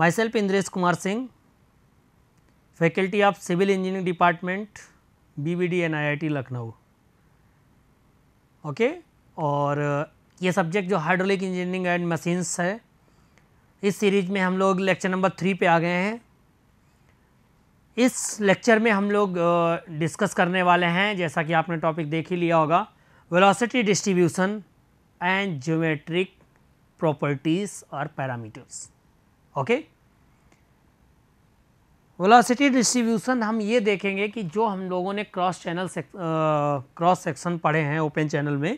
myself Indresh Kumar Singh, faculty of Civil Engineering Department, BVD and IIT Lucknow. Okay okay? और uh, ये subject जो hydraulic engineering and machines है इस series में हम लोग लेक्चर नंबर थ्री पे आ गए हैं इस लेक्चर में हम लोग डिस्कस uh, करने वाले हैं जैसा कि आपने टॉपिक देख ही लिया होगा velocity distribution and geometric properties और पैरामीटर्स ओके वेलोसिटी डिस्ट्रीब्यूशन हम ये देखेंगे कि जो हम लोगों ने क्रॉस चैनल क्रॉस सेक्शन पढ़े हैं ओपन चैनल में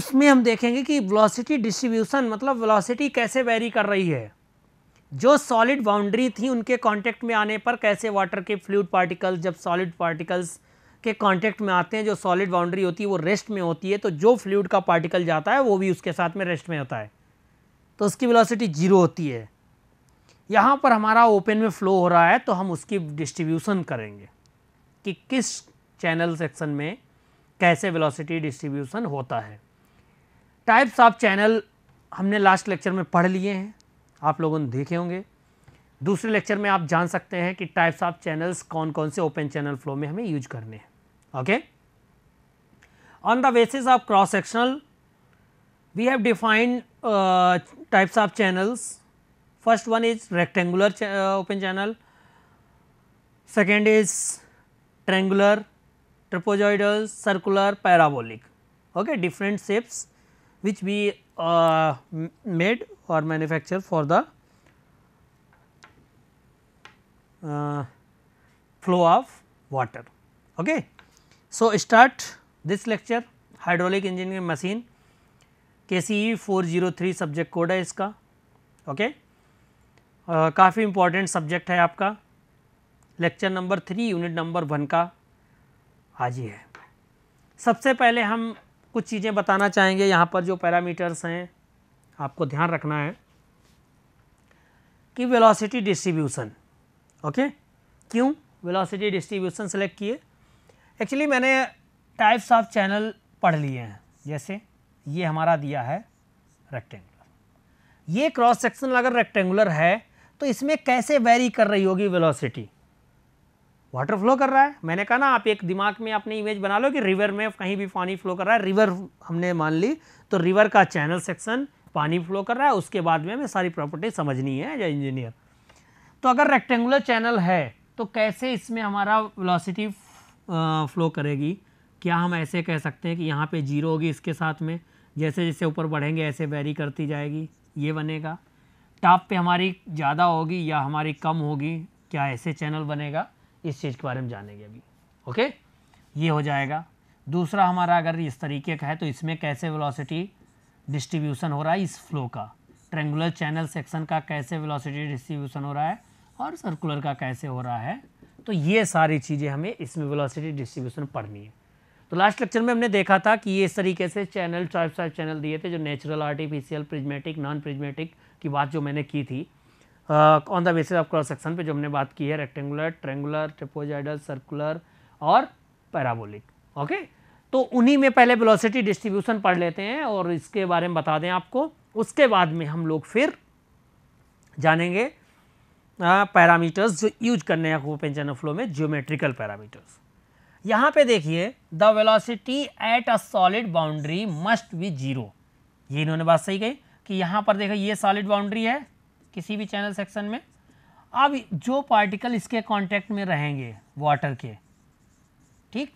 उसमें हम देखेंगे कि वेलोसिटी डिस्ट्रीब्यूशन मतलब वेलोसिटी कैसे वेरी कर रही है जो सॉलिड बाउंड्री थी उनके कांटेक्ट में आने पर कैसे वाटर के फ्लूड पार्टिकल्स जब सॉलिड पार्टिकल्स के कांटेक्ट में आते हैं जो सॉलिड बाउंड्री होती है वो रेस्ट में होती है तो जो फ्लूड का पार्टिकल जाता है वो भी उसके साथ में रेस्ट में होता है तो उसकी वेलोसिटी ज़ीरो होती है यहाँ पर हमारा ओपन में फ्लो हो रहा है तो हम उसकी डिस्ट्रीब्यूशन करेंगे कि किस चैनल सेक्शन में कैसे वेलोसिटी डिस्ट्रीब्यूशन होता है टाइप्स ऑफ चैनल हमने लास्ट लेक्चर में पढ़ लिए हैं आप लोगों ने देखे होंगे दूसरे लेक्चर में आप जान सकते हैं कि टाइप्स ऑफ चैनल्स कौन कौन से ओपन चैनल फ्लो में हमें यूज करने हैं okay on the basis of cross sectional We have defined uh, types of channels. First one is rectangular ch uh, open channel, second is triangular, trapezoidal, circular, parabolic, okay, different shapes which we uh, made or manufactured for the uh, flow of water. Okay. So, start this lecture hydraulic engineering machine के C E four zero three subject code है इसका okay काफ़ी important subject है आपका lecture number three unit number one का आज ही है सबसे पहले हम कुछ चीज़ें बताना चाहेंगे यहाँ पर जो पैरामीटर्स हैं आपको ध्यान रखना है कि वेलोसिटी डिस्ट्रीब्यूशन ओके क्यों वेलोसिटी डिस्ट्रीब्यूशन सेलेक्ट किए एक्चुअली मैंने टाइप्स ऑफ चैनल पढ़ लिए हैं जैसे ये हमारा दिया है रेक्टेंगुलर ये क्रॉस सेक्शन अगर रेक्टेंगुलर है तो इसमें कैसे वेरी कर रही होगी वेलोसिटी वाटर फ्लो कर रहा है मैंने कहा ना आप एक दिमाग में अपनी इमेज बना लो कि रिवर में कहीं भी पानी फ्लो कर रहा है रिवर हमने मान ली तो रिवर का चैनल सेक्शन पानी फ्लो कर रहा है उसके बाद में हमें सारी प्रॉपर्टी समझनी है या इंजीनियर तो अगर रेक्टेंगुलर चैनल है तो कैसे इसमें हमारा वेलोसिटी फ्लो करेगी क्या हम ऐसे कह सकते हैं कि यहाँ पे जीरो होगी इसके साथ में जैसे जैसे ऊपर बढ़ेंगे ऐसे वेरी करती जाएगी ये बनेगा टॉप पे हमारी ज़्यादा होगी या हमारी कम होगी क्या ऐसे चैनल बनेगा इस चीज़ के बारे में जानेंगे अभी ओके ये हो जाएगा दूसरा हमारा अगर इस तरीके का है तो इसमें कैसे वेलोसिटी डिस्ट्रीब्यूशन हो रहा है इस फ्लो का ट्रेंगुलर चैनल सेक्शन का कैसे वेलोसिटी डिस्ट्रीब्यूशन हो रहा है और सर्कुलर का कैसे हो रहा है तो ये सारी चीज़ें हमें इसमें वेलोसिटी डिस्ट्रीब्यूशन पढ़नी है तो लास्ट लेक्चर में हमने देखा था कि ये इस तरीके से चैनल चार चार चैनल दिए थे जो natural artificial prismatic non prismatic की बात जो मैंने की थी on the basis of cross section पे जो हमने बात की है रेक्टेंगुलर ट्रेंगुलर ट्रिपोजाइडल सर्कुलर और पैराबोलिक ओके तो उन्हीं में पहले बिलोसिटी डिस्ट्रीब्यूशन पढ़ लेते हैं और इसके बारे में बता दें आपको उसके बाद में हम लोग फिर जानेंगे पैरामीटर्स जो यूज करने हैं ओपन चैनल फ्लो में जियोमेट्रिकल पैरामीटर्स यहाँ पे देखिए the velocity at a solid boundary must be zero ये इन्होंने बात सही कही कि यहाँ पर देखो ये सॉलिड बाउंड्री है किसी भी चैनल सेक्शन में अब जो पार्टिकल इसके कांटेक्ट में रहेंगे वाटर के ठीक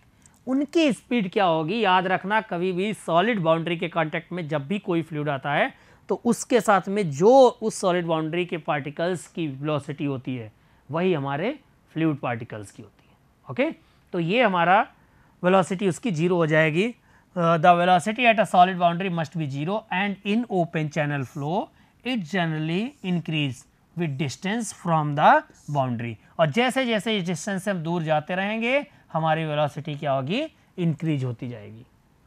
उनकी स्पीड क्या होगी याद रखना कभी भी सॉलिड बाउंड्री के कांटेक्ट में जब भी कोई फ्लूड आता है तो उसके साथ में जो उस सॉलिड बाउंड्री के पार्टिकल्स की वेलोसिटी होती है वही हमारे फ्लूड पार्टिकल्स की होती है ओके तो ये हमारा वेलोसिटी उसकी जीरो हो जाएगी the velocity at a solid boundary must be zero and in open channel flow it generally increase with distance from the boundary और जैसे जैसे इस डिस्टेंस से हम दूर जाते रहेंगे हमारी वेलोसिटी क्या होगी इंक्रीज होती जाएगी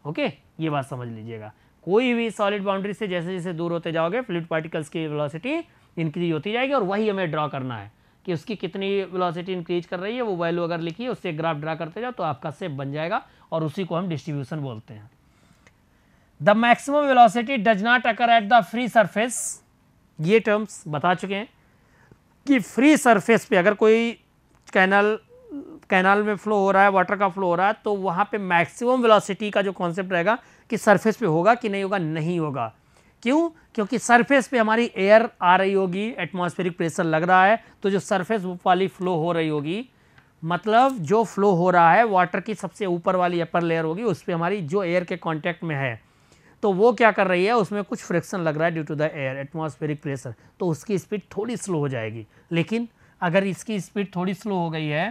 ओके ये बात समझ लीजिएगा कोई भी सॉलिड बाउंड्री से जैसे जैसे दूर होते जाओगे फ्लूड पार्टिकल्स की वेलोसिटी इंक्रीज होती जाएगी और वही हमें ड्रॉ करना है कि उसकी कितनी वेलोसिटी इंक्रीज कर रही है वो वैल्यू अगर लिखी उससे ग्राफ ड्रा करते जाओ तो आपका सेप बन जाएगा और उसी को हम डिस्ट्रीब्यूशन बोलते हैं the maximum velocity does not occur at the free surface ये टर्म्स बता चुके हैं कि फ्री सरफेस पे अगर कोई कैनल कैनाल में फ्लो हो रहा है वाटर का फ्लो हो रहा है तो वहाँ पे मैक्सिमम वेलोसिटी का जो कॉन्सेप्ट रहेगा कि सरफेस पे होगा कि नहीं होगा नहीं होगा क्यों क्योंकि सरफेस पे हमारी एयर आ रही होगी एटमॉस्फेरिक प्रेशर लग रहा है तो जो सरफेस वाली फ्लो हो रही होगी मतलब जो फ्लो हो रहा है वाटर की सबसे ऊपर वाली अपर लेयर होगी उस पर हमारी जो एयर के कॉन्टैक्ट में है तो वो क्या कर रही है उसमें कुछ फ्रिक्शन लग रहा है due to the air atmospheric pressure तो उसकी स्पीड थोड़ी स्लो हो जाएगी लेकिन अगर इसकी स्पीड थोड़ी स्लो हो गई है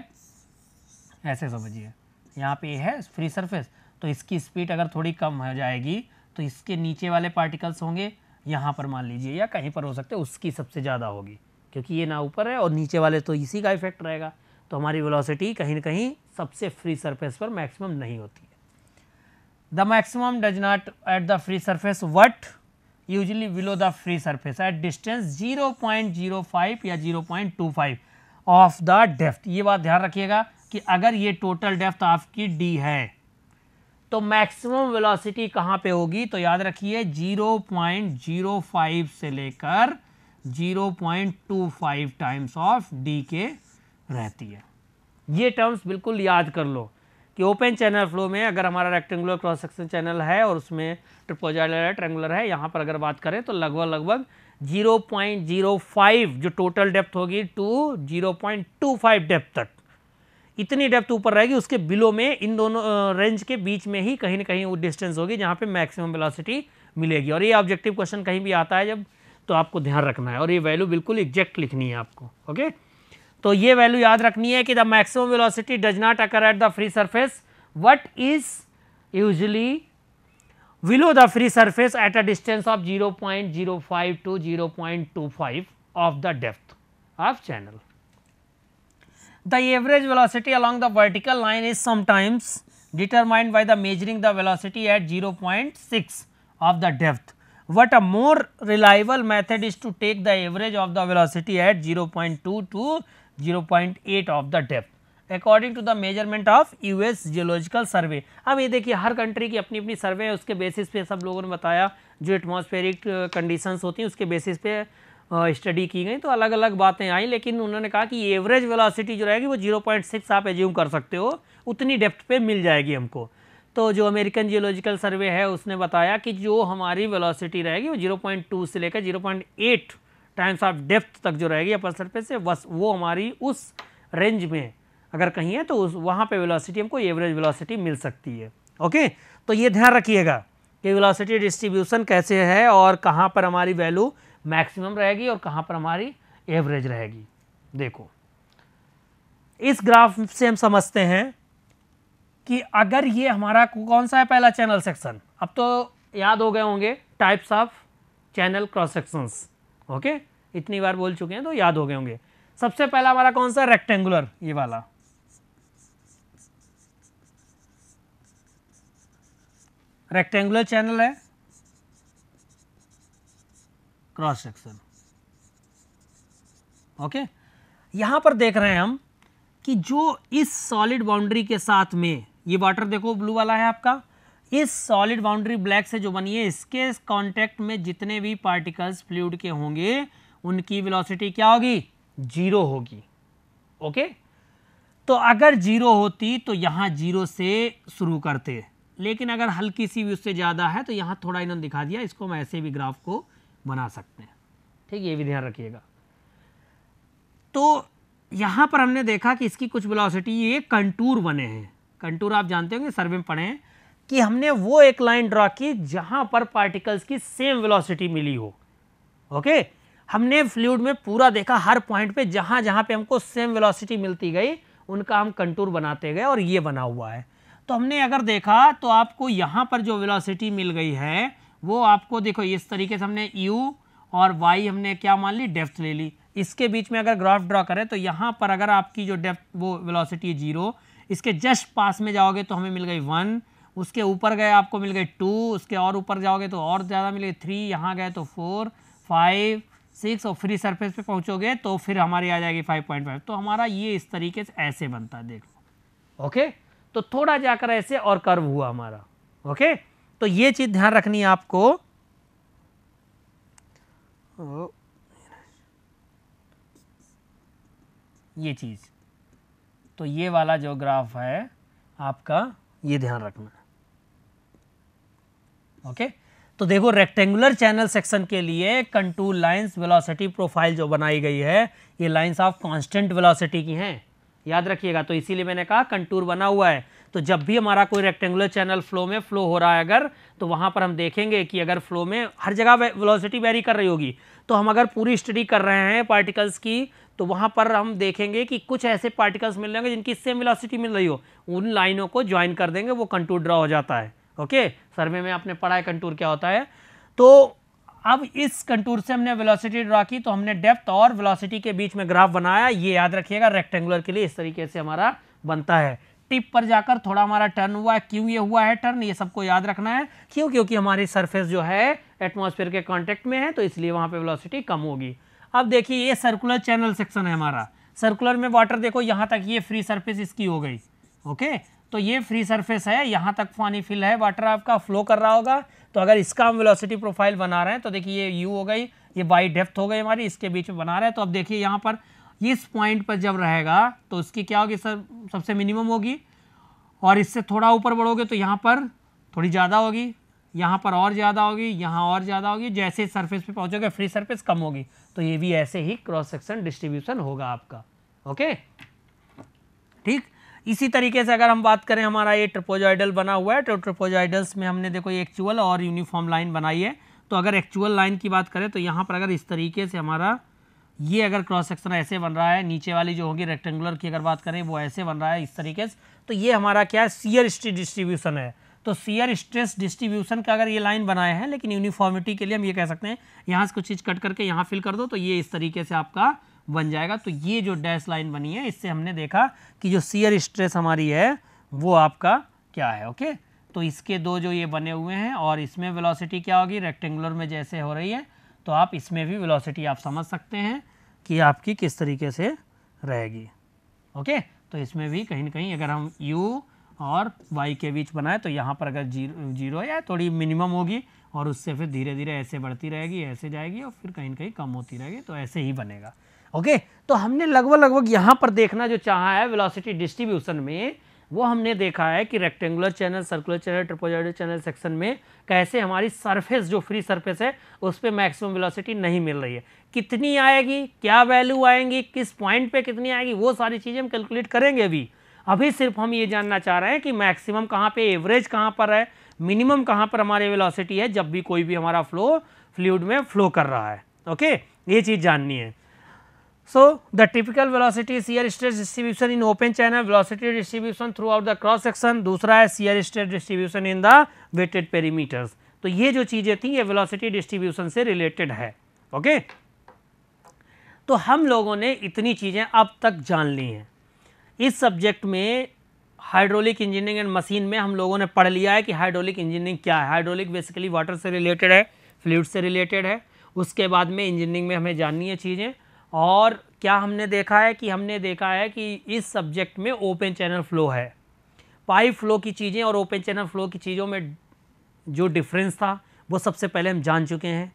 ऐसे समझिए यहाँ पे है फ्री सरफेस तो इसकी स्पीड अगर थोड़ी कम हो जाएगी तो इसके नीचे वाले पार्टिकल्स होंगे यहाँ पर मान लीजिए या कहीं पर हो सकते हैं उसकी सबसे ज़्यादा होगी क्योंकि ये ना ऊपर है और नीचे वाले तो इसी का इफेक्ट रहेगा तो हमारी वेलोसिटी कहीं ना कहीं सबसे फ्री सरफेस पर मैक्सिमम नहीं होती है the maximum does not at the free surface but usually below the free surface at distance 0.05 या 0.25 ऑफ द डेफ्थ ये बात ध्यान रखिएगा कि अगर ये टोटल डेफ्थ आपकी डी है तो मैक्सिमम वेलोसिटी कहाँ पे होगी तो याद रखिए 0.05 से लेकर 0.25 टाइम्स ऑफ डी के रहती है ये टर्म्स बिल्कुल याद कर लो कि ओपन चैनल फ्लो में अगर हमारा रेक्टेंगुलर क्रॉस सेक्शन चैनल है और उसमें ट्रिपोजाइलर है ट्रेंगुलर है यहाँ पर अगर बात करें तो लगभग लगभग 0.05 जो टोटल डेप्थ होगी टू 0.25 डेप्थ तक इतनी डेप्थ ऊपर रहेगी उसके बिलो में इन दोनों रेंज के बीच में ही कहीं ना कहीं वो डिस्टेंस होगी जहाँ पे मैक्सिमम वेलोसिटी मिलेगी और ये ऑब्जेक्टिव क्वेश्चन कहीं भी आता है जब तो आपको ध्यान रखना है और ये वैल्यू बिल्कुल एग्जैक्ट लिखनी है आपको ओके तो ये वैल्यू याद रखनी है कि the maximum velocity does not occur at the free surface but is usually distance of zero point zero five to zero point two five of the depth of channel the average velocity along the vertical line is sometimes determined by the measuring the velocity at 0.6 of the depth. What a more reliable method is to take the average of the velocity at 0.2 to 0.8 of the depth according to the measurement of US Geological Survey. अब ये देखिए हर country की अपनी अपनी सर्वे है उसके basis पे सब लोगों ने बताया जो एटमॉस्फेरिक कंडीशंस होती हैं उसके बेसिस पे स्टडी की गई तो अलग अलग बातें आई लेकिन उन्होंने कहा कि एवरेज वेलोसिटी जो रहेगी वो सिक्स आप एज्यूम कर सकते हो उतनी डेप्थ पे मिल जाएगी हमको तो जो अमेरिकन जियोलॉजिकल सर्वे है उसने बताया कि जो हमारी वेलोसिटी रहेगी वो 0.2 से लेकर 0.8 टाइम्स ऑफ डेप्थ तक जो रहेगी अपर सरफेस से बस वो हमारी उस रेंज में अगर कहीं है तो उस वहाँ पर वेलासिटी हमको एवरेज वेलोसिटी मिल सकती है ओके तो ये ध्यान रखिएगा कि वेलासिटी डिस्ट्रीब्यूशन कैसे है और कहाँ पर हमारी वैल्यू मैक्सिमम रहेगी और कहाँ पर हमारी एवरेज रहेगी देखो इस ग्राफ से हम समझते हैं कि अगर ये हमारा कौन सा है पहला चैनल सेक्शन अब तो याद हो गए होंगे types of channel cross sections okay इतनी बार बोल चुके हैं तो याद हो गए होंगे सबसे पहला हमारा कौन सा रेक्टेंगुलर ये वाला रेक्टेंगुलर चैनल है क्रॉस सेक्शन ओके यहां पर देख रहे हैं हम कि जो इस सॉलिड बाउंड्री के साथ में ये वाटर देखो ब्लू वाला है आपका इस सॉलिड बाउंड्री ब्लैक से जो बनी है इसके कांटेक्ट में जितने भी पार्टिकल्स फ्लूड के होंगे उनकी वेलोसिटी क्या होगी जीरो होगी ओके तो अगर जीरो होती तो यहां जीरो से शुरू करते लेकिन अगर हल्की सी भी उससे ज़्यादा है तो यहां थोड़ा इन्होंने दिखा दिया इसको मैं ऐसे भी ग्राफ को बना सकते हैं ठीक ये भी ध्यान रखिएगा तो यहाँ पर हमने देखा कि इसकी कुछ वेलोसिटी ये कंटूर बने हैं कंटूर आप जानते होंगे सर्वे में पढ़े हैं कि हमने वो एक लाइन ड्रा की जहाँ पर पार्टिकल्स की सेम वेलोसिटी मिली हो ओके हमने फ्लूड में पूरा देखा हर पॉइंट पे जहाँ जहाँ पे हमको सेम वेलोसिटी मिलती गई उनका हम कंटूर बनाते गए और ये बना हुआ है तो हमने अगर देखा तो आपको यहाँ पर जो वेलोसिटी मिल गई है वो आपको देखो इस तरीके से हमने यू और वाई हमने क्या मान ली डेप्थ ले ली इसके बीच में अगर ग्राफ ड्रॉ करें तो यहाँ पर अगर आपकी जो डेप्थ वो वेलोसिटी है जीरो इसके जस्ट पास में जाओगे तो हमें मिल गई वन उसके ऊपर गए आपको मिल गए टू उसके और ऊपर जाओगे तो और ज़्यादा मिल गई थ्री यहाँ गए तो फोर फाइव सिक्स और फ्री सरफेस पे पहुँचोगे तो फिर हमारी आ जाएगी फाइव पॉइंट फाइव तो हमारा ये इस तरीके से ऐसे बनता है देख लो ओके तो थोड़ा जाकर ऐसे और कर्व हुआ हमारा ओके तो ये चीज़ ध्यान रखनी है आपको ये चीज़ तो ये वाला जो ग्राफ है आपका ये ध्यान रखना ओके तो देखो रेक्टेंगुलर चैनल सेक्शन के लिए कंटूर लाइंस वेलोसिटी प्रोफाइल जो बनाई गई है ये लाइंस ऑफ कांस्टेंट वेलोसिटी की हैं याद रखिएगा तो इसीलिए मैंने कहा कंटूर बना हुआ है तो जब भी हमारा कोई रेक्टेंगुलर चैनल फ्लो में फ्लो हो रहा है अगर तो वहाँ पर हम देखेंगे कि अगर फ्लो में हर जगह वेलोसिटी वेरी कर रही होगी तो हम अगर पूरी स्टडी कर रहे हैं पार्टिकल्स की तो वहाँ पर हम देखेंगे कि कुछ ऐसे पार्टिकल्स मिल रहे हैं जिनकी सेम वेलोसिटी मिल रही हो उन लाइनों को ज्वाइन कर देंगे वो कंटूर ड्रा हो जाता है ओके सर्वे में आपने पढ़ा है कंटूर क्या होता है तो अब इस कंटूर से हमने वेलोसिटी ड्रा की तो हमने डेप्थ और वेलोसिटी के बीच में ग्राफ बनाया ये याद रखिएगा रेक्टेंगुलर के लिए इस तरीके से हमारा बनता है टिप पर जाकर थोड़ा हमारा टर्न हुआ है क्यों ये हुआ है टर्न ये सबको याद रखना है क्यों क्योंकि हमारी सरफेस जो है एटमॉस्फेयर के कांटेक्ट में है तो इसलिए वहाँ पे वेलोसिटी कम होगी अब देखिए ये सर्कुलर चैनल सेक्शन है हमारा सर्कुलर में वाटर देखो यहाँ तक ये फ्री सर्फेस इसकी हो गई ओके तो ये फ्री सरफेस है यहाँ तक पानी फिल है वाटर आपका फ्लो कर रहा होगा तो अगर इसका हम वेलोसिटी प्रोफाइल बना रहे हैं तो देखिए ये यू हो गई ये बाई डेप्थ हो गई हमारी इसके बीच में बना रहे हैं तो अब देखिए यहाँ पर इस पॉइंट पर जब रहेगा तो उसकी क्या होगी सर सबसे मिनिमम होगी और इससे थोड़ा ऊपर बढ़ोगे तो यहाँ पर थोड़ी ज़्यादा होगी यहाँ पर और ज़्यादा होगी यहाँ और ज़्यादा होगी जैसे सरफेस पे पहुँचोगे फ्री सरफेस कम होगी तो ये भी ऐसे ही क्रॉस सेक्शन डिस्ट्रीब्यूशन होगा आपका ओके ठीक इसी तरीके से अगर हम बात करें हमारा ये ट्रिपोजॉइडल बना हुआ है तो ट्रिपोजॉइडल्स में हमने देखो एक्चुअल और यूनिफॉर्म लाइन बनाई है तो अगर एक्चुअल लाइन की बात करें तो यहाँ पर अगर इस तरीके से हमारा ये अगर क्रॉस सेक्शन ऐसे बन रहा है नीचे वाली जो होगी रेक्टेंगुलर की अगर बात करें वो ऐसे बन रहा है इस तरीके से तो ये हमारा क्या है सीयर स्ट्री डिस्ट्रीब्यूशन है तो सीयर स्ट्रेस डिस्ट्रीब्यूशन का अगर ये लाइन बनाए हैं लेकिन यूनिफॉर्मिटी के लिए हम ये कह सकते हैं यहाँ से कुछ चीज़ कट करके यहाँ फिल कर दो तो ये इस तरीके से आपका बन जाएगा तो ये जो डैश लाइन बनी है इससे हमने देखा कि जो सीयर स्ट्रेस हमारी है वो आपका क्या है ओके तो इसके दो जो ये बने हुए हैं और इसमें वेलोसिटी क्या होगी रेक्टेंगुलर में जैसे हो रही है तो आप इसमें भी वेलोसिटी आप समझ सकते हैं कि आपकी किस तरीके से रहेगी ओके तो इसमें भी कहीं ना कहीं अगर हम यू और वाई के बीच बनाए तो यहाँ पर अगर जीरो जीरो या थोड़ी मिनिमम होगी और उससे फिर धीरे धीरे ऐसे बढ़ती रहेगी ऐसे जाएगी और फिर कहीं ना कहीं कम होती रहेगी तो ऐसे ही बनेगा ओके तो हमने लगभग लगभग यहाँ पर देखना जो चाहा है वेलोसिटी डिस्ट्रीब्यूशन में वो हमने देखा है कि rectangular channel circular channel trapezoidal channel section में कैसे हमारी सरफेस जो फ्री सरफेस है उस पर मैक्सिमम वेलोसिटी नहीं मिल रही है कितनी आएगी क्या वैल्यू आएंगी किस पॉइंट पे कितनी आएगी वो सारी चीज़ें हम कैलकुलेट करेंगे अभी अभी सिर्फ हम ये जानना चाह रहे हैं कि मैक्सिमम कहाँ पर एवरेज कहाँ पर है मिनिमम कहाँ पर हमारी वेलासिटी है जब भी कोई भी हमारा फ्लो फ्लूड में फ्लो कर रहा है ओके ये चीज़ जाननी है So, the typical velocity shear stress distribution in open channel velocity distribution throughout the cross section dusra hai shear stress distribution in the weighted perimeters तो ये जो चीज़ें थी ये velocity distribution से related है ओके okay? तो हम लोगों ने इतनी चीज़ें अब तक जान ली हैं इस सब्जेक्ट में हाइड्रोलिक इंजीनियरिंग एंड मशीन में हम लोगों ने पढ़ लिया है कि हाइड्रोलिक इंजीनियरिंग क्या है हाइड्रोलिक बेसिकली वाटर से रिलेटेड है फ्लूड से रिलेटेड है उसके बाद में इंजीनियरिंग में हमें जाननी है चीज़ें और क्या हमने देखा है कि हमने देखा है कि इस सब्जेक्ट में ओपन चैनल फ्लो है पाइप फ्लो की चीज़ें और ओपन चैनल फ्लो की चीज़ों में जो डिफरेंस था वो सबसे पहले हम जान चुके हैं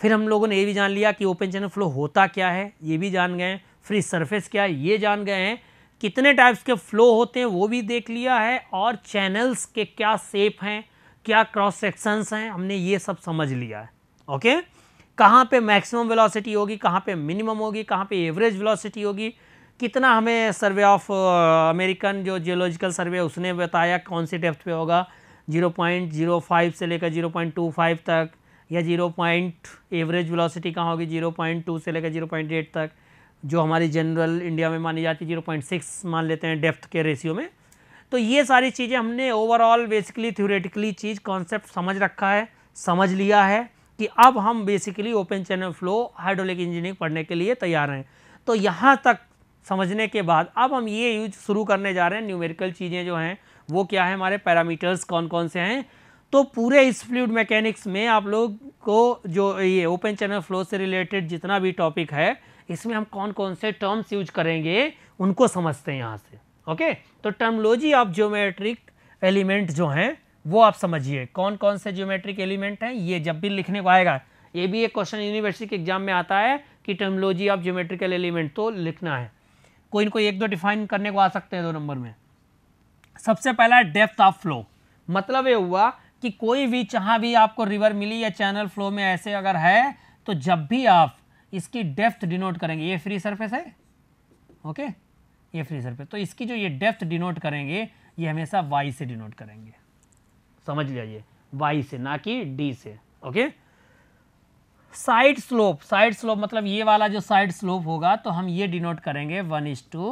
फिर हम लोगों ने ये भी जान लिया कि ओपन चैनल फ्लो होता क्या है ये भी जान गए हैं फ्री सरफेस क्या है ये जान गए हैं कितने टाइप्स के फ्लो होते हैं वो भी देख लिया है और चैनल्स के क्या सेप हैं क्या क्रॉस सेक्शंस हैं हमने ये सब समझ लिया है ओके कहाँ पे मैक्सिमम वेलोसिटी होगी कहाँ पे मिनिमम होगी कहाँ पे एवरेज वेलोसिटी होगी कितना हमें सर्वे ऑफ अमेरिकन जो जियोलॉजिकल सर्वे उसने बताया कौन सी डेप्थ पे होगा 0.05 से लेकर 0.25 तक या 0. एवरेज वेलोसिटी कहाँ होगी 0.2 से लेकर 0.8 तक जो हमारी जनरल इंडिया में मानी जाती है 0.6 मान लेते हैं डेप्थ के रेशियो में तो ये सारी चीज़ें हमने ओवरऑल बेसिकली थ्योरेटिकली चीज़ कॉन्सेप्ट समझ रखा है समझ लिया है कि अब हम basically open channel flow hydraulic engineering पढ़ने के लिए तैयार हैं तो यहाँ तक समझने के बाद अब हम ये यूज शुरू करने जा रहे हैं न्यूमेरिकल चीज़ें जो हैं वो क्या है हमारे पैरामीटर्स कौन कौन से हैं तो पूरे इस फ्लूड मैकेनिक्स में आप लोग को जो ये ओपन चैनल फ्लो से रिलेटेड जितना भी टॉपिक है इसमें हम कौन कौन से टर्म्स यूज करेंगे उनको समझते हैं यहाँ से ओके तो टर्मोलॉजी ऑफ ज्योमेट्रिक एलिमेंट जो हैं वो आप समझिए कौन कौन से ज्योमेट्रिक एलिमेंट हैं ये जब भी लिखने को आएगा ये भी एक क्वेश्चन यूनिवर्सिटी के एग्जाम में आता है कि टर्मोलॉजी ऑफ ज्योमेट्रिकल एलिमेंट तो लिखना है कोई कोई एक दो डिफाइन करने को आ सकते हैं दो नंबर में सबसे पहला डेप्थ ऑफ फ्लो मतलब ये हुआ कि कोई भी जहाँ भी आपको रिवर मिली या चैनल फ्लो में ऐसे अगर है तो जब भी आप इसकी डेप्थ डिनोट करेंगे ये फ्री सरफेस है ओके ये फ्री सरफेस तो इसकी जो ये डेप्थ डिनोट करेंगे ये हमेशा वाई से डिनोट करेंगे समझ लीजिए वाई से ना कि डी से okay side slope side slope मतलब ये वाला जो साइड स्लोप होगा तो हम ये डिनोट करेंगे वन इज टू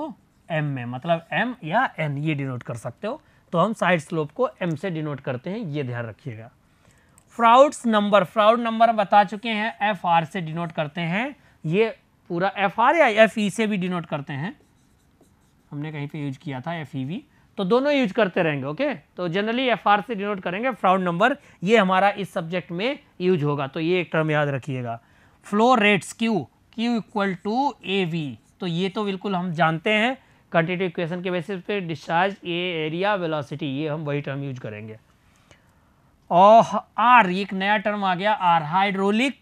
एम में मतलब एम या एन ये डिनोट कर सकते हो तो हम साइड स्लोप को एम से डिनोट करते हैं ये ध्यान रखिएगा फ्राउड्स नंबर फ्राउड नंबर बता चुके हैं एफ आर से डिनोट करते हैं ये पूरा एफ आर या एफ ई e से भी डिनोट करते हैं हमने कहीं पे यूज किया था एफ ई वी तो दोनों यूज करते रहेंगे ओके तो जनरली एफ आर से डिनोट करेंगे फ्राउड नंबर ये हमारा इस सब्जेक्ट में यूज होगा तो ये एक टर्म याद रखिएगा flow rates Q Q equal to A V तो ये तो बिल्कुल हम जानते हैं क्वान्टिटी इक्वेशन के बेसिस पे डिस्चार्ज ए एरिया वेलोसिटी ये हम वही टर्म यूज करेंगे और आर एक नया टर्म आ गया R hydraulic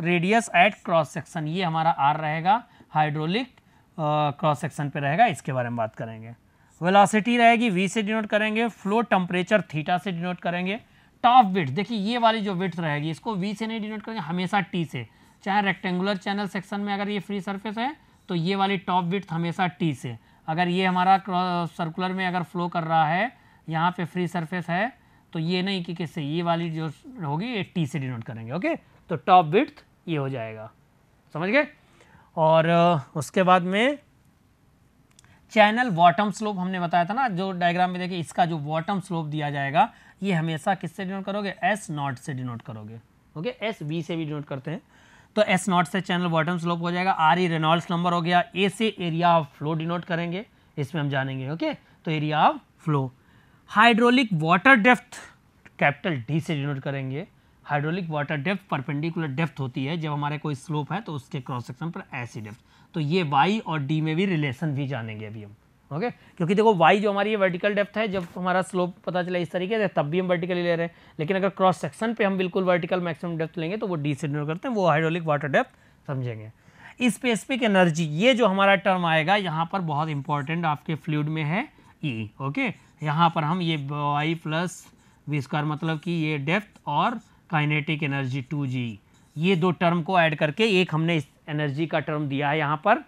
radius at cross section ये हमारा आर रहेगा हाइड्रोलिक क्रॉस सेक्शन पे रहेगा इसके बारे में बात करेंगे वेलासिटी रहेगी वी से डिनोट करेंगे फ्लो टेम्परेचर थीटा से डिनोट करेंगे टॉप विथ देखिए ये वाली जो विथ रहेगी इसको वी से नहीं डिनोट करेंगे हमेशा टी से चाहे रेक्टेंगुलर चैनल सेक्शन में अगर ये फ्री सर्फेस है तो ये वाली टॉप विथ हमेशा टी से अगर ये हमारा सर्कुलर में अगर फ्लो कर रहा है यहाँ पे फ्री सरफेस है तो ये नहीं कि किससे ये वाली जो होगी ये टी से डिनोट करेंगे ओके तो टॉप विथ ये हो जाएगा समझ गए और उसके बाद में चैनल वाटम स्लोप हमने बताया था ना जो डायग्राम में देखिए इसका जो वाटम स्लोप दिया जाएगा ये हमेशा किससे डिनोट करोगे एस नॉट से डिनोट करोगे ओके एस बी से भी डिनोट करते हैं तो एस नॉट से चैनल वाटम स्लोप हो जाएगा आर ई रेनॉल्ड्स नंबर हो गया ए से एरिया ऑफ फ्लो डिनोट करेंगे इसमें हम जानेंगे ओके तो area of flow hydraulic water depth capital D से डिनोट करेंगे hydraulic water depth perpendicular depth होती है जब हमारे कोई स्लोप है तो उसके क्रॉस सेक्शन पर ऐसी डेप्थ तो ये वाई और डी में भी रिलेशन भी जानेंगे अभी हम ओके क्योंकि देखो वाई जो हमारी ये वर्टिकल डेप्थ है जब हमारा स्लोप पता चला इस तरीके से तब भी हम वर्टिकली ले रहे हैं लेकिन अगर क्रॉस सेक्शन पे हम बिल्कुल वर्टिकल मैक्सिमम डेप्थ लेंगे तो वो डी से डिनोट करते हैं वो हाइड्रोलिक वाटर डेप्थ समझेंगे स्पेसिफिक एनर्जी ये जो हमारा टर्म आएगा यहाँ पर बहुत इंपॉर्टेंट आपके फ्लूड में है ई e, ओके यहाँ पर हम ये वाई प्लस वी स्क्वायर मतलब कि ये डेप्थ और काइनेटिक एनर्जी टू जी ये दो टर्म को ऐड करके एक हमने एनर्जी का टर्म दिया है यहाँ पर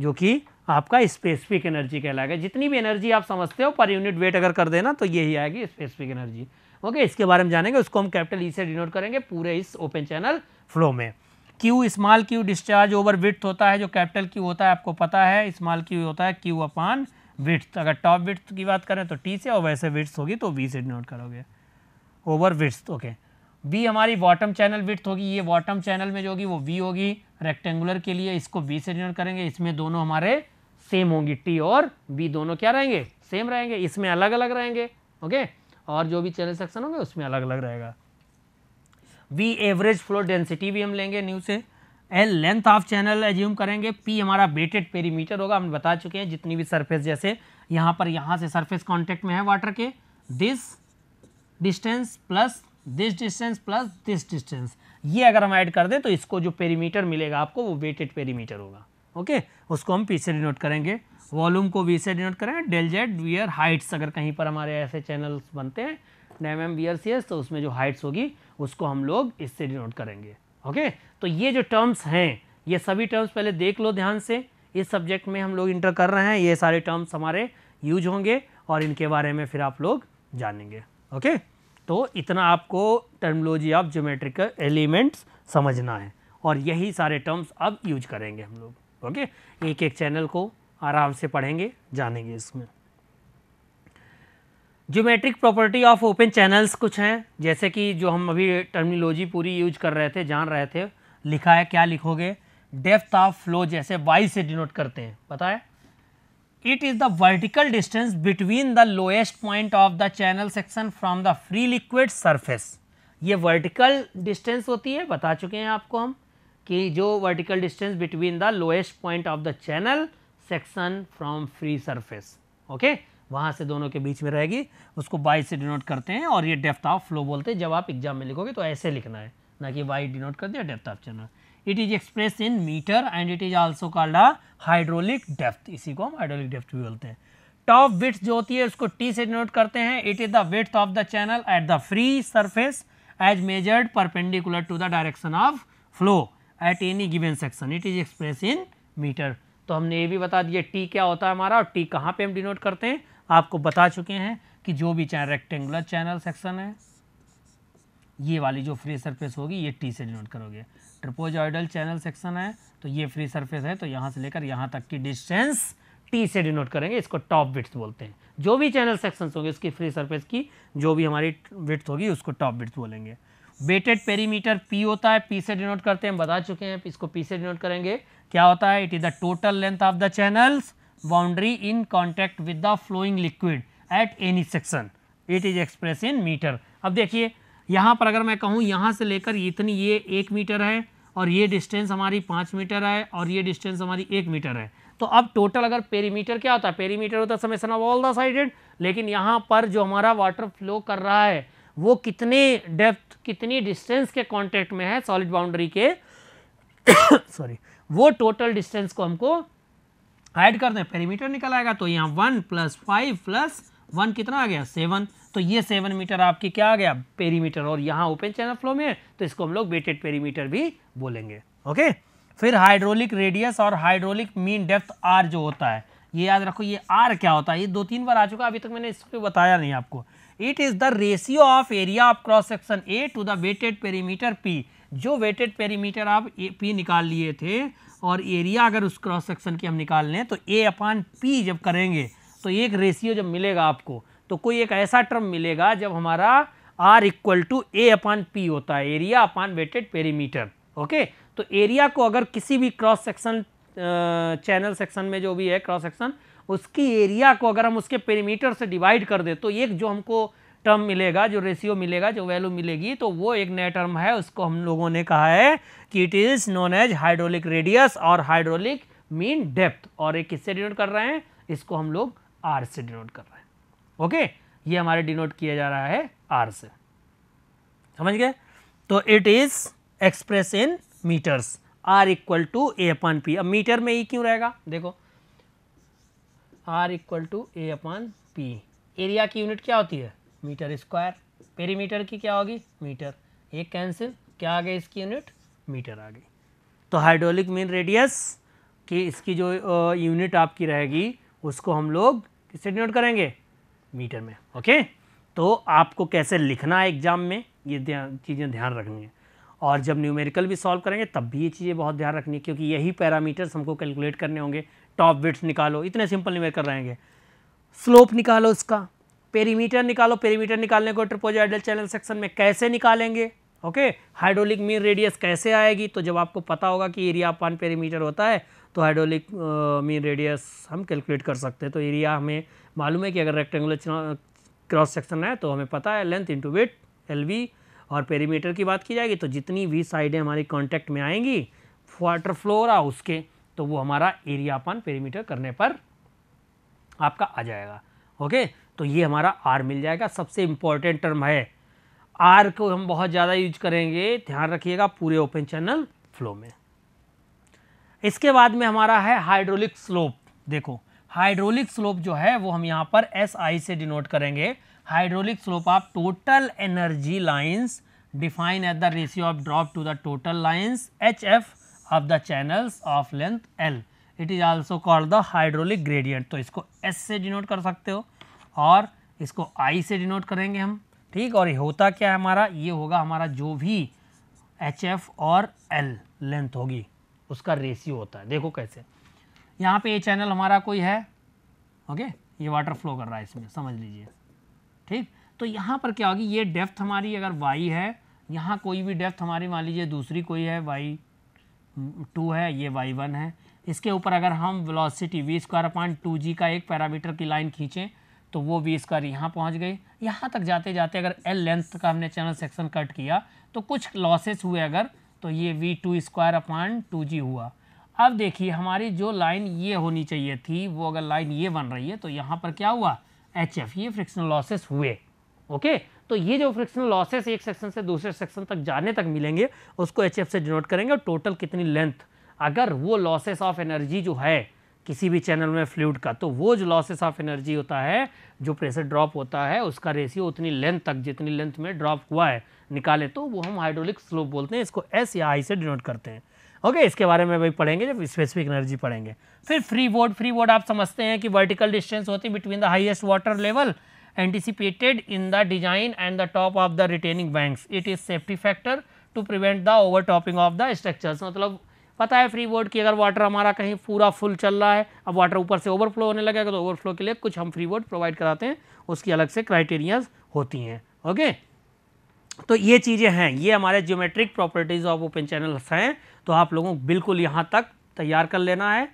जो कि आपका स्पेसिफिक एनर्जी कहलाएगा जितनी भी एनर्जी आप समझते हो पर यूनिट वेट अगर कर देना तो यही आएगी स्पेसिफिक एनर्जी ओके इसके बारे में जानेंगे उसको हम कैपिटल ई e से डिनोट करेंगे पूरे इस ओपन चैनल फ्लो में Q small Q discharge over width होता है जो कैपिटल क्यू होता है आपको पता है स्मॉल क्यू होता है क्यू अपान विथ अगर टॉप विथ की बात करें तो टी से और वैसे विथ्स होगी तो वी से डिनोट करोगे ओवर विथ्स ओके बी हमारी बॉटम चैनल विथ होगी ये बॉटम चैनल में जो होगी वो वी होगी रेक्टेंगुलर के लिए इसको बी से डिनोट करेंगे इसमें दोनों हमारे सेम होंगी टी और बी दोनों क्या रहेंगे सेम रहेंगे इसमें अलग अलग रहेंगे ओके और जो भी चैनल सेक्शन होंगे उसमें अलग अलग रहेगा वी एवरेज फ्लो डेंसिटी भी हम लेंगे न्यू से L length of channel assume करेंगे पी हमारा बेटेड पेरीमीटर होगा हम बता चुके हैं जितनी भी सरफेस जैसे यहाँ पर यहाँ से सरफेस कॉन्टेक्ट में है वाटर के this distance plus this distance plus this distance ये अगर हम ऐड कर दें तो इसको जो पेरीमीटर मिलेगा आपको वो वेटेड पेरीमीटर होगा ओके उसको हम पी से डिनोट करेंगे वॉल्यूम को वी से डिनोट करें डेल जेड वीयर हाइट्स अगर कहीं पर हमारे ऐसे चैनल्स बनते हैं dam M weir C S तो उसमें जो हाइट्स होगी उसको हम लोग इससे डिनोट करेंगे ओके तो ये जो टर्म्स हैं ये सभी टर्म्स पहले देख लो ध्यान से इस सब्जेक्ट में हम लोग इंटर कर रहे हैं ये सारे टर्म्स हमारे यूज होंगे और इनके बारे में फिर आप लोग जानेंगे ओके तो इतना आपको टर्मोलॉजी ऑफ ज्योमेट्रिकल एलिमेंट्स समझना है और यही सारे टर्म्स अब यूज करेंगे हम लोग ओके एक एक चैनल को आराम से पढ़ेंगे जानेंगे इसमें geometric property of open channels कुछ हैं जैसे कि जो हम अभी टर्मिनोलॉजी पूरी यूज कर रहे थे जान रहे थे लिखा है क्या लिखोगे डेफ्थ ऑफ फ्लो जैसे वाई से डिनोट करते हैं पता है it is the vertical distance between the lowest point of the channel section from the free liquid surface ये वर्टिकल डिस्टेंस होती है बता चुके हैं आपको हम कि जो vertical distance between the lowest point of the channel section from free surface okay वहां से दोनों के बीच में रहेगी उसको बाई से डिनोट करते हैं और ये डेप्थ ऑफ फ्लो बोलते हैं जब आप एग्जाम में लिखोगे तो ऐसे लिखना है ना कि वाई डिनोट कर दिया depth of channel it is express in meter and it is also called a hydraulic depth इसी को हम हाइड्रोलिक depth भी बोलते हैं टॉप विथ जो होती है उसको टी से डिनोट करते हैं it is the width of the channel at the free surface as measured perpendicular to the direction of flow at any given section it is express in meter तो हमने ये भी बता दिया टी क्या होता है हमारा और टी कहाँ पे हम डिनोट करते हैं आपको बता चुके हैं कि जो भी चैनल रेक्टेंगुलर चैनल सेक्शन है ये वाली जो फ्री सरफेस होगी ये टी से डिनोट करोगे ट्रिपोजॉइडल चैनल सेक्शन है तो ये फ्री सरफेस है तो यहाँ से लेकर यहाँ तक की डिस्टेंस टी से डिनोट करेंगे इसको टॉप विट्स बोलते हैं जो भी चैनल सेक्शंस होंगे उसकी फ्री सरफेस की जो भी हमारी विट्स होगी उसको टॉप विट्स बोलेंगे वेटेड पेरीमीटर पी होता है पी से डिनोट करते हैं बता चुके हैं इसको पी से डिनोट करेंगे क्या होता है it is the total length of the channels boundary in contact with the flowing liquid at any section it is express in meter अब देखिए यहाँ पर अगर मैं कहूँ यहाँ से लेकर इतनी ये एक मीटर है और ये डिस्टेंस हमारी पाँच मीटर है और ये डिस्टेंस हमारी एक मीटर है तो अब टोटल अगर पेरीमीटर क्या होता है पेरीमीटर होता है समय ऑल द साइडेड लेकिन यहाँ पर जो हमारा वाटर फ्लो कर रहा है वो कितने डेप्थ कितनी डिस्टेंस के कॉन्टेक्ट में है सॉलिड बाउंड्री के सॉरी वो टोटल डिस्टेंस को हमको ऐड कर दें पेरीमीटर निकल आएगा तो यहाँ one plus five plus one कितना आ गया सेवन तो ये सेवन मीटर आपकी क्या आ गया पेरीमीटर और यहाँ ओपन चैनल फ्लो में है तो इसको हम लोग वेटेड पेरीमीटर भी बोलेंगे ओके फिर हाइड्रोलिक रेडियस और हाइड्रोलिक मीन डेप्थ आर जो होता है ये याद रखो ये आर क्या होता है ये दो तीन बार आ चुका अभी तक मैंने इसको बताया नहीं आपको it is the ratio of area of cross section A to the wetted perimeter P जो वेटेड पेरीमीटर आप ए, पी निकाल लिए थे और एरिया अगर उस क्रॉस सेक्शन की हम निकाल लें तो ए अपान पी जब करेंगे तो एक रेशियो जब मिलेगा आपको तो कोई एक ऐसा टर्म मिलेगा जब हमारा R equal to A upon P होता है area upon wetted perimeter okay तो एरिया को अगर किसी भी क्रॉस सेक्शन चैनल सेक्शन में जो भी है क्रॉस सेक्शन उसकी एरिया को अगर हम उसके पेरीमीटर से डिवाइड कर दे तो एक जो हमको टर्म मिलेगा जो रेशियो मिलेगा जो वैल्यू मिलेगी तो वो एक नया टर्म है उसको हम लोगों ने कहा है कि it is known as hydraulic radius और हाइड्रोलिक मीन डेप्थ और एक किससे डिनोट कर रहे हैं इसको हम लोग आर से डिनोट कर रहे हैं ओके ये हमारे डिनोट किया जा रहा है आर से समझ गए तो it is express in meters R equal to A upon P अब मीटर में ई e क्यों रहेगा देखो R equal to A upon P area की यूनिट क्या होती है मीटर स्क्वायर पेरीमीटर की क्या होगी मीटर एक कैंसिल क्या आ गई इसकी यूनिट मीटर आ गई तो हाइड्रोलिक मीन रेडियस की इसकी जो यूनिट आपकी रहेगी उसको हम लोग किससे डिनोट करेंगे मीटर में ओके तो आपको कैसे लिखना है एग्जाम में ये चीज़ें ध्यान रखनी है और जब न्यूमेरिकल भी सॉल्व करेंगे तब भी ये चीज़ें बहुत ध्यान रखनी है क्योंकि यही पैरामीटर्स हमको कैलकुलेट करने होंगे टॉप वेट्स निकालो इतने सिंपल न्यूमेरिकल रहेंगे स्लोप निकालो इसका पेरीमीटर निकालो पेरीमीटर निकालने को ट्रिपोजाइडल चैनल सेक्शन में कैसे निकालेंगे ओके हाइड्रोलिक मीन रेडियस कैसे आएगी तो जब आपको पता होगा कि एरिया पान पेरीमीटर होता है तो हाइड्रोलिक मीन रेडियस हम कैलकुलेट कर सकते हैं तो एरिया हमें मालूम है कि अगर रेक्टेंगुलर क्रॉस सेक्शन है तो हमें पता है लेंथ इंटू वेट एल और पेरीमीटर की बात की जाएगी तो जितनी भी साइडें हमारी कॉन्टैक्ट में आएंगी वाटर फ्लोर रहा उसके तो वो हमारा एरिया अपन पेरीमीटर करने पर आपका आ जाएगा ओके तो ये हमारा आर मिल जाएगा सबसे इम्पॉर्टेंट टर्म है आर को हम बहुत ज़्यादा यूज करेंगे ध्यान रखिएगा पूरे ओपन चैनल फ्लो में इसके बाद में हमारा है हाइड्रोलिक स्लोप देखो हाइड्रोलिक स्लोप जो है वो हम यहाँ पर एस आई से डिनोट करेंगे हाइड्रोलिक स्लोप आप total energy lines define at the ratio of drop to the total lines H F of the channels of length L it is also called the hydraulic gradient तो इसको S से denote कर सकते हो और इसको आई से डिनोट करेंगे हम ठीक और होता क्या है हमारा ये होगा हमारा जो भी एच एफ और एल लेंथ होगी उसका रेशियो होता है देखो कैसे यहाँ पे ये चैनल हमारा कोई है ओके ये वाटर फ्लो कर रहा है इसमें समझ लीजिए ठीक तो यहाँ पर क्या होगी ये डेप्थ हमारी अगर वाई है यहाँ कोई भी डेप्थ हमारी मान लीजिए दूसरी कोई है वाई टू है ये वाई वन है इसके ऊपर अगर हम velocity V square point two G का एक पैरामीटर की लाइन खींचें तो वो वी स्क्वायर यहाँ पहुँच गई यहाँ तक जाते जाते अगर एल लेंथ का हमने चैनल सेक्शन कट किया तो कुछ लॉसेस हुए अगर तो ये V two square upon two G हुआ अब देखिए हमारी जो लाइन ये होनी चाहिए थी वो अगर लाइन ये बन रही है तो यहाँ पर क्या हुआ एच एफ ये फ्रिक्शनल लॉसेस हुए ओके तो ये जो फ्रिक्शनल लॉसेस एक सेक्शन से दूसरे सेक्शन तक जाने तक मिलेंगे उसको एच एफ से डिनोट करेंगे और टोटल कितनी लेंथ अगर वो लॉसेस ऑफ एनर्जी जो है किसी भी चैनल में फ्लूड का तो वो जो लॉसेस ऑफ एनर्जी होता है जो प्रेशर ड्रॉप होता है उसका रेशियो उतनी लेंथ तक जितनी लेंथ में ड्रॉप हुआ है निकाले तो वो हम हाइड्रोलिक स्लोप बोलते हैं इसको एस या आई से डिनोट करते हैं ओके इसके बारे में भाई पढ़ेंगे जब स्पेसिफिक एनर्जी पढ़ेंगे फिर फ्री वोड फ्री वोड आप समझते हैं कि वर्टिकल डिस्टेंस होती है between the highest water level anticipated in the design and the top of the retaining banks it is safety factor to prevent the over topping of the structures मतलब पता है फ्री बोर्ड की अगर water हमारा कहीं पूरा full चल रहा है अब वाटर ऊपर से ओवरफ्लो होने लगेगा तो ओवरफ्लो के लिए कुछ हम फ्री बोर्ड प्रोवाइड कराते हैं उसकी अलग से क्राइटेरियाज होती हैं ओके तो ये चीज़ें हैं ये हमारे geometric properties of open channels हैं तो आप लोगों को बिल्कुल यहाँ तक तैयार कर लेना है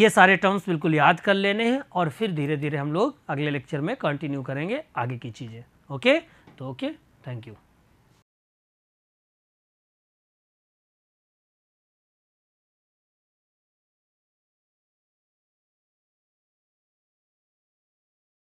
ये सारे टर्म्स बिल्कुल याद कर लेने हैं और फिर धीरे धीरे हम लोग अगले लेक्चर में कंटिन्यू करेंगे आगे की चीज़ें ओके तो ओके थैंक यू